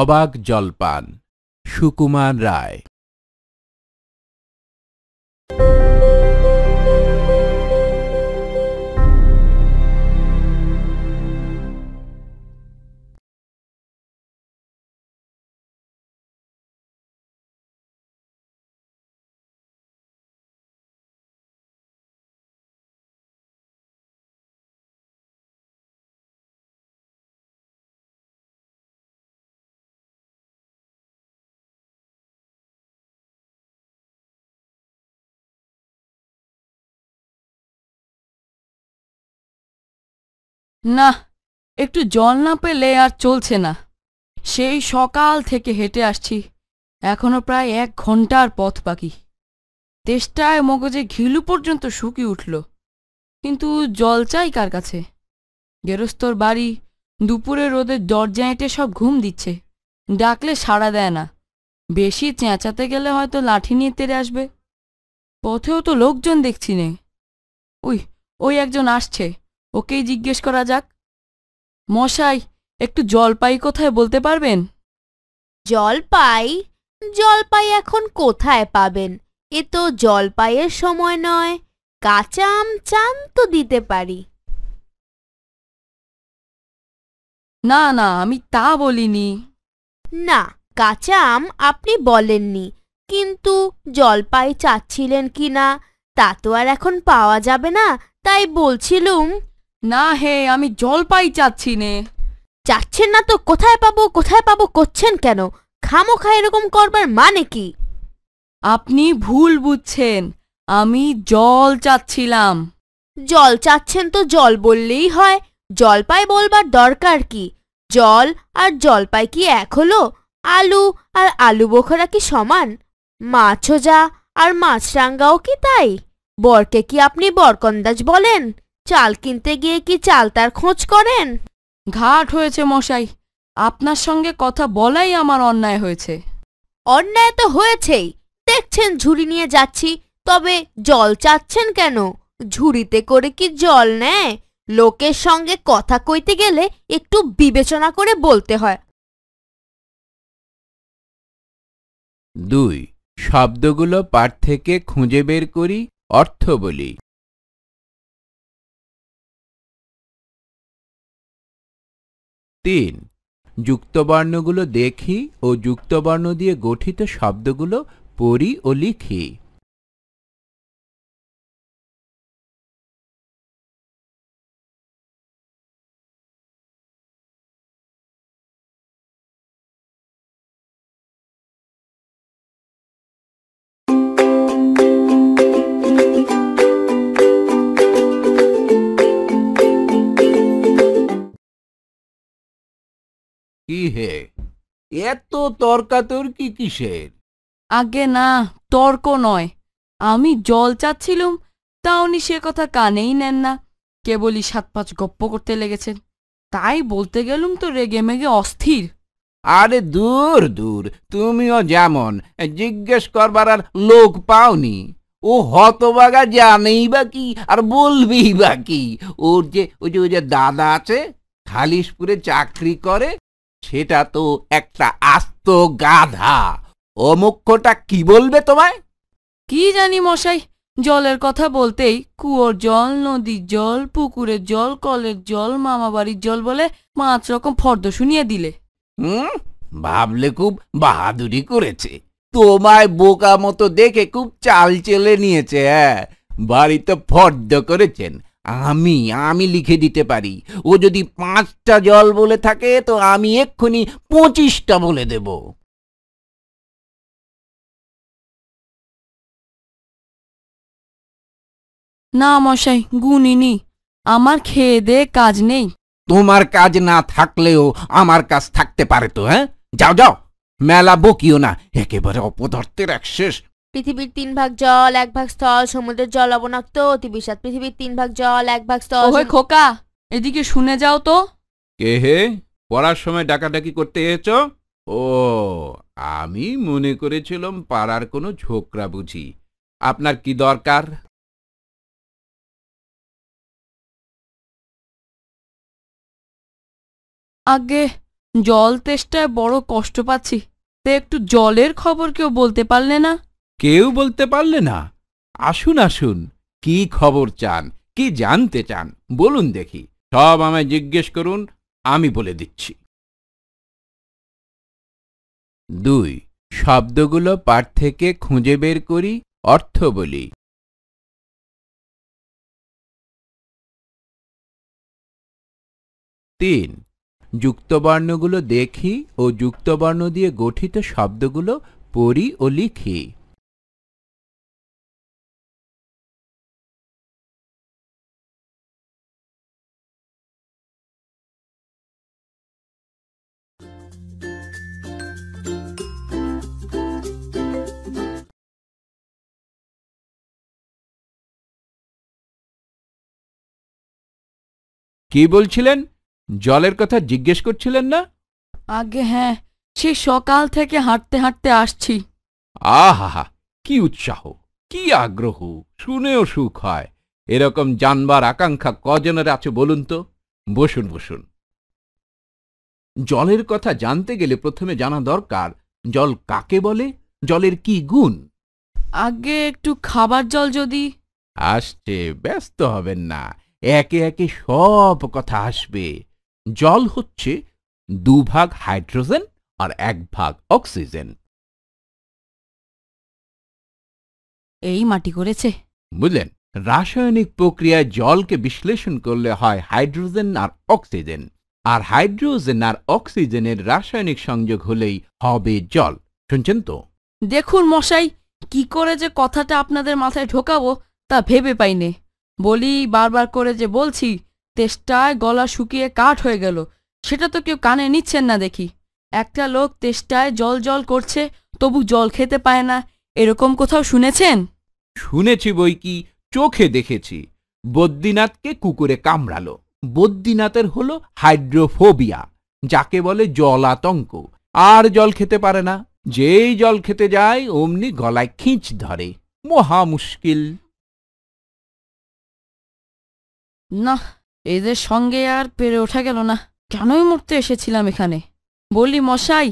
অবাক জলপান সুকুমার রায় না একটু জল না পেলে আর চলছে না সেই সকাল থেকে হেঁটে আসছি এখনো প্রায় এক ঘন্টার পথ পাকি তেষ্টায় মগজে ঘিলু পর্যন্ত শুকিয়ে উঠল কিন্তু জল চাই কার কাছে গেরস্তর বাড়ি দুপুরে রোদে দরজা এঁটে সব ঘুম দিচ্ছে ডাকলে সাড়া দেয় না বেশি চেঁচাতে গেলে হয়তো লাঠি নিয়ে তেড়ে আসবে পথেও তো লোকজন দেখছি নে ওই ওই একজন আসছে ওকেই জিজ্ঞেস করা যাক মশাই একটু জলপাই কোথায় বলতে পারবেন জলপাই জলপাই এখন কোথায় পাবেন এ তো জলপাইয়ের সময় নয় কাঁচা আম চান তো দিতে পারি না না আমি তা বলিনি না কাঁচা আম আপনি বলেননি কিন্তু জলপাই চাচ্ছিলেন কি না তা তো আর এখন পাওয়া যাবে না তাই বলছিলুম না হে আমি জলপাই চাচ্ছি নে চাচ্ছেন না তো কোথায় পাবো কোথায় পাবো করছেন কেন খামোখা এরকম করবার মানে কি আপনি ভুল বুঝছেন আমি জল চাচ্ছিলাম জল চাচ্ছেন তো জল বললেই হয় জলপাই বলবার দরকার কি জল আর জলপাই কি এক হলো আলু আর আলু বোখরা কি সমান মাছও যা আর মাছরাঙ্গাও কি তাই বরকে কি আপনি বরকন্দাজ বলেন চাল কিনতে গিয়ে কি চাল তার খোঁজ করেন ঘাট হয়েছে মশাই আপনার সঙ্গে কথা বলাই আমার অন্যায় হয়েছে অন্যায় তো হয়েছেই দেখছেন ঝুড়ি নিয়ে যাচ্ছি তবে জল চাচ্ছেন কেন ঝুড়িতে করে কি জল নেয় লোকের সঙ্গে কথা কইতে গেলে একটু বিবেচনা করে বলতে হয় দুই শব্দগুলো পাঠ থেকে খুঁজে বের করি অর্থ বলি তিন যুক্তবর্ণগুলো দেখি ও যুক্তবর্ণ দিয়ে গঠিত শব্দগুলো পড়ি ও লিখি কি হে এত তর্কাতর্কি কিসের আগে না তর্ক নয় আমি জল চাচ্ছিলুম তা উনি সে কথা কানেই নেন না কেবলই সাত পাঁচ গপ্প করতে লেগেছেন তাই বলতে গেলুম তো রেগে মেগে অস্থির আরে দূর দূর তুমিও যেমন জিজ্ঞেস করবার আর লোক পাওনি ও হতবাগা জানেই বা কি আর বলবি বা কি ওর যে ওই যে ওই যে দাদা আছে খালিশপুরে চাকরি করে সেটা তো একটা আস্ত গাধা ও মুখ্যটা কি বলবে তোমায় কি জানি মশাই জলের কথা বলতেই কুয়োর জল নদীর জল পুকুরের জল কলের জল মামাবাড়ির জল বলে পাঁচ রকম ফর্দ শুনিয়ে দিলে হুম ভাবলে খুব বাহাদুরি করেছে তোমায় বোকা মতো দেখে খুব চাল চেলে নিয়েছে হ্যাঁ বাড়িতে ফর্দ করেছেন আমি আমি লিখে দিতে পারি ও যদি পাঁচটা জল বলে থাকে তো আমি এক্ষুনি পঁচিশটা বলে দেব না মশাই গুনিনি আমার খেয়ে দে কাজ নেই তোমার কাজ না থাকলেও আমার কাজ থাকতে পারে তো হ্যাঁ যাও যাও মেলা বকিও না একেবারে অপদার্থের এক শেষ পৃথিবীর তিন ভাগ জল এক ভাগ স্থল সমুদ্রের জল অবনাক্ত অতি বিষাদ পৃথিবীর তিন ভাগ জল এক ভাগ স্থল খোকা এদিকে শুনে যাও তো কে হে পড়ার সময় ডাকাডাকি করতে এসেছ ও আমি মনে করেছিলাম পাড়ার কোনো ঝোকরা বুঝি আপনার কি দরকার আগে জল তেষ্টায় বড় কষ্ট পাচ্ছি তে একটু জলের খবর কেউ বলতে পারলে না কেউ বলতে পারলে না আসুন আসুন কি খবর চান কি জানতে চান বলুন দেখি সব আমায় জিজ্ঞেস করুন আমি বলে দিচ্ছি দুই শব্দগুলো পাঠ থেকে খুঁজে বের করি অর্থ বলি তিন যুক্তবর্ণগুলো দেখি ও যুক্তবর্ণ দিয়ে গঠিত শব্দগুলো পড়ি ও লিখি কি বলছিলেন জলের কথা জিজ্ঞেস করছিলেন না আগে হ্যাঁ সে সকাল থেকে হাঁটতে হাঁটতে আসছি আহা কি উৎসাহ কি আগ্রহ শুনেও সুখ হয় এরকম জানবার আকাঙ্ক্ষা কজনের আছে বলুন তো বসুন বসুন জলের কথা জানতে গেলে প্রথমে জানা দরকার জল কাকে বলে জলের কি গুণ আগে একটু খাবার জল যদি আসছে ব্যস্ত হবেন না একে একে সব কথা আসবে জল হচ্ছে দুভাগ হাইড্রোজেন আর এক ভাগ অক্সিজেন এই মাটি করেছে বুঝলেন রাসায়নিক প্রক্রিয়ায় জলকে বিশ্লেষণ করলে হয় হাইড্রোজেন আর অক্সিজেন আর হাইড্রোজেন আর অক্সিজেনের রাসায়নিক সংযোগ হলেই হবে জল শুনছেন তো দেখুন মশাই কি করে যে কথাটা আপনাদের মাথায় ঢোকাবো তা ভেবে পাইনে বলি বারবার করে যে বলছি তেষ্টায় গলা শুকিয়ে কাঠ হয়ে গেল সেটা তো কেউ কানে নিচ্ছেন না দেখি একটা লোক তেষ্টায় জল জল করছে তবু জল খেতে পায় না এরকম কোথাও শুনেছেন শুনেছি বই কি চোখে দেখেছি বদ্রীনাথকে কুকুরে কামড়ালো বদ্রীনাথের হলো হাইড্রোফোবিয়া যাকে বলে জল আতঙ্ক আর জল খেতে পারে না যেই জল খেতে যায় অমনি গলায় খিঁচ ধরে মহা মুশকিল না এদের সঙ্গে আর পেরে ওঠা গেল না কেনই মরতে এসেছিলাম এখানে বলি মশাই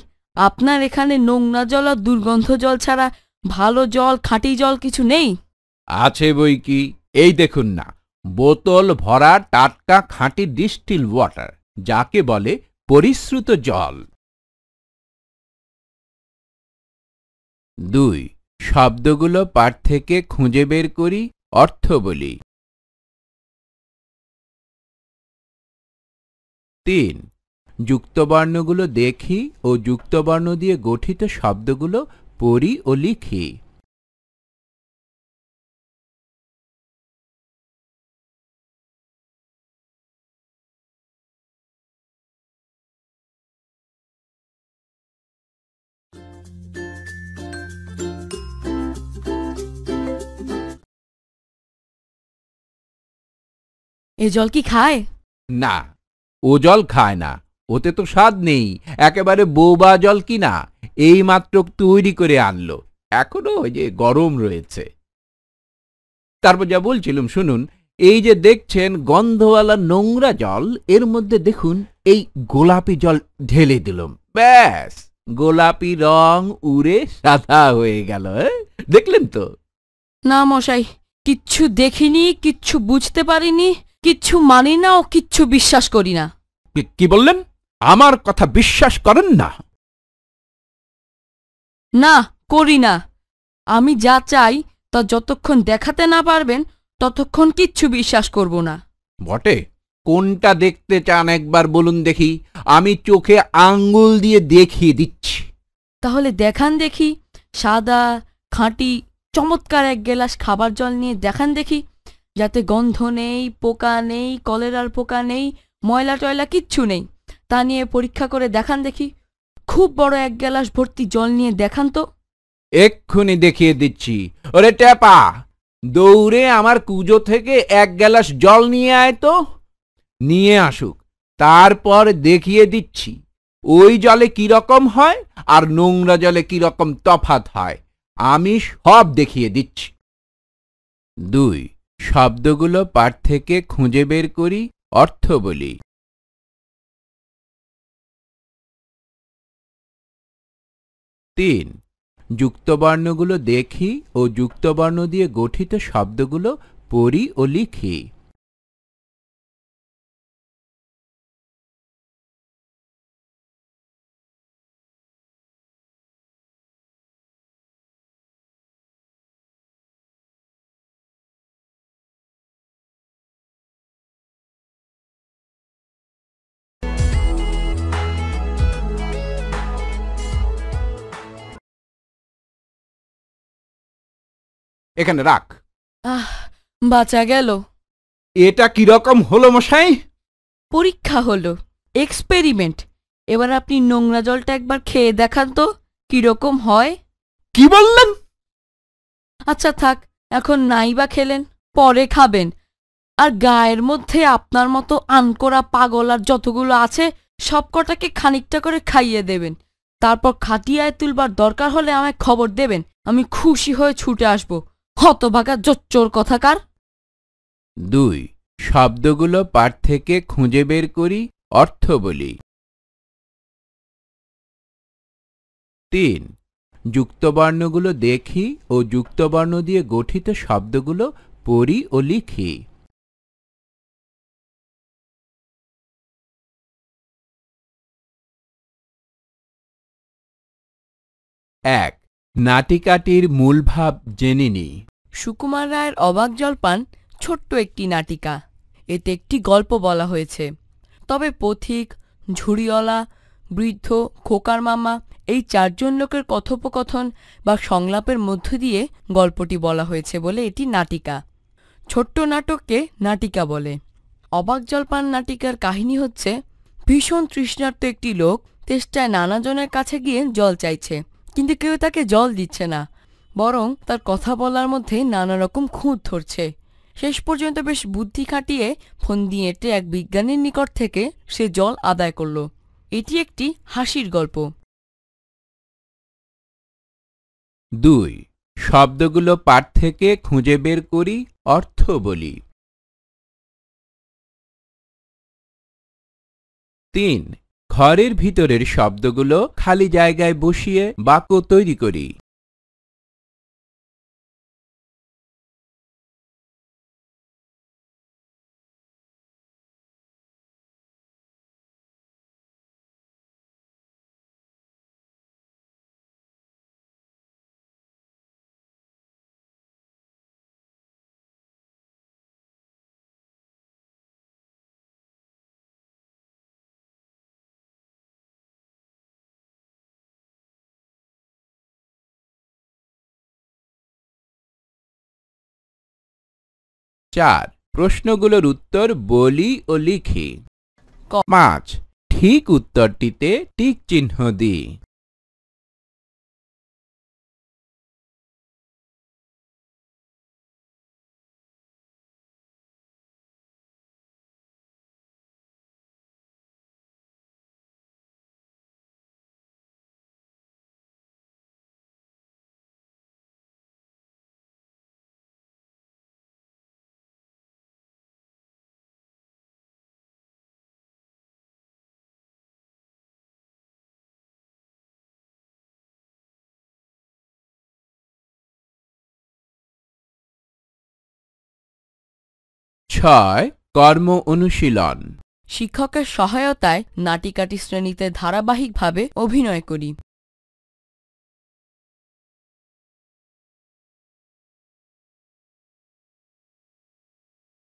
আপনার এখানে নোংরা জল আর দুর্গন্ধ জল ছাড়া ভালো জল খাঁটি জল কিছু নেই আছে বই কি এই দেখুন না বোতল ভরা টাটকা খাঁটি ডিস্টিল ওয়াটার যাকে বলে পরিশ্রুত জল দুই শব্দগুলো পাঠ থেকে খুঁজে বের করি অর্থ বলি তিন যুক্তবর্ণগুলো দেখি ও যুক্তবর্ণ দিয়ে গঠিত শব্দগুলো পড়ি ও লিখি এ জল কি খায় না ও জল খায় না ওতে তো স্বাদ নেই একেবারে বোবা জল কিনা এই মাত্র তৈরি করে আনলো এখনো ওই যে গরম রয়েছে তারপর যা বলছিলাম শুনুন এই যে দেখছেন গন্ধওয়ালা নোংরা জল এর মধ্যে দেখুন এই গোলাপি জল ঢেলে দিলাম ব্যাস গোলাপি রং উড়ে সাদা হয়ে গেল হ্যাঁ? দেখলেন তো না মশাই কিচ্ছু দেখিনি কিচ্ছু বুঝতে পারিনি কিচ্ছু মানি না ও কিচ্ছু বিশ্বাস করি না কি- কি বললেন আমার কথা বিশ্বাস করেন না না করি না আমি যা চাই তা যতক্ষণ দেখাতে না পারবেন ততক্ষণ কিচ্ছু বিশ্বাস করব না বটে কোনটা দেখতে চান একবার বলুন দেখি আমি চোখে আঙ্গুল দিয়ে দেখিয়ে দিচ্ছি তাহলে দেখান দেখি সাদা খাঁটি চমৎকার এক গেলাস খাবার জল নিয়ে দেখান দেখি যাতে গন্ধ নেই পোকা নেই কলেরার পোকা নেই ময়লা টয়লা কিচ্ছু নেই তা নিয়ে পরীক্ষা করে দেখান দেখি খুব বড় এক গ্যালাস ভর্তি জল নিয়ে দেখান তো এক্ষুনি দেখিয়ে দিচ্ছি ওরে ট্যাপা দৌড়ে আমার কুজো থেকে এক গ্লাস জল নিয়ে আয় তো নিয়ে আসুক তারপর দেখিয়ে দিচ্ছি ওই জলে রকম হয় আর নোংরা জলে রকম তফাত হয় আমি সব দেখিয়ে দিচ্ছি দুই শব্দগুলো পাঠ থেকে খুঁজে বের করি অর্থ বলি তিন যুক্তবর্ণগুলো দেখি ও যুক্তবর্ণ দিয়ে গঠিত শব্দগুলো পড়ি ও লিখি এখানে রাখ আহ বাঁচা গেল এটা কিরকম হলো মশাই পরীক্ষা হলো এক্সপেরিমেন্ট এবার আপনি নোংরা জলটা একবার খেয়ে দেখান তো কিরকম হয় কি বললেন আচ্ছা থাক এখন নাই বা খেলেন পরে খাবেন আর গায়ের মধ্যে আপনার মতো আনকোরা পাগল আর যতগুলো আছে সবকটাকে খানিকটা করে খাইয়ে দেবেন তারপর খাটিয়ায় তুলবার দরকার হলে আমায় খবর দেবেন আমি খুশি হয়ে ছুটে আসবো হতভাগা জোচ্চোর কথাকার দুই শব্দগুলো পাঠ থেকে খুঁজে বের করি অর্থ বলি তিন যুক্তবর্ণগুলো দেখি ও যুক্তবর্ণ দিয়ে গঠিত শব্দগুলো পড়ি ও লিখি এক নাটিকাটির মূল ভাব জেনে নি সুকুমার রায়ের অবাক জলপান ছোট্ট একটি নাটিকা এতে একটি গল্প বলা হয়েছে তবে পথিক ঝুড়িওয়ালা বৃদ্ধ খোকার মামা এই চারজন লোকের কথোপকথন বা সংলাপের মধ্য দিয়ে গল্পটি বলা হয়েছে বলে এটি নাটিকা ছোট্ট নাটককে নাটিকা বলে অবাক জলপান নাটিকার কাহিনী হচ্ছে ভীষণ তৃষ্ণার্ত একটি লোক তেষ্টায় নানাজনের কাছে গিয়ে জল চাইছে কিন্তু কেউ তাকে জল দিচ্ছে না বরং তার কথা বলার মধ্যে নানা রকম খুঁত ধরছে শেষ পর্যন্ত বেশ বুদ্ধি খাটিয়ে ফোন দিয়ে এক বিজ্ঞানীর নিকট থেকে সে জল আদায় করল এটি একটি হাসির গল্প দুই শব্দগুলো পাঠ থেকে খুঁজে বের করি অর্থ বলি তিন ঘরের ভিতরের শব্দগুলো খালি জায়গায় বসিয়ে বাক্য তৈরি করি চার প্রশ্নগুলোর উত্তর বলি ও লিখি পাঁচ ঠিক উত্তরটিতে টিক চিহ্ন দিই ছয় কর্ম অনুশীলন শিক্ষকের সহায়তায় নাটিকাটি শ্রেণীতে ধারাবাহিকভাবে অভিনয় করি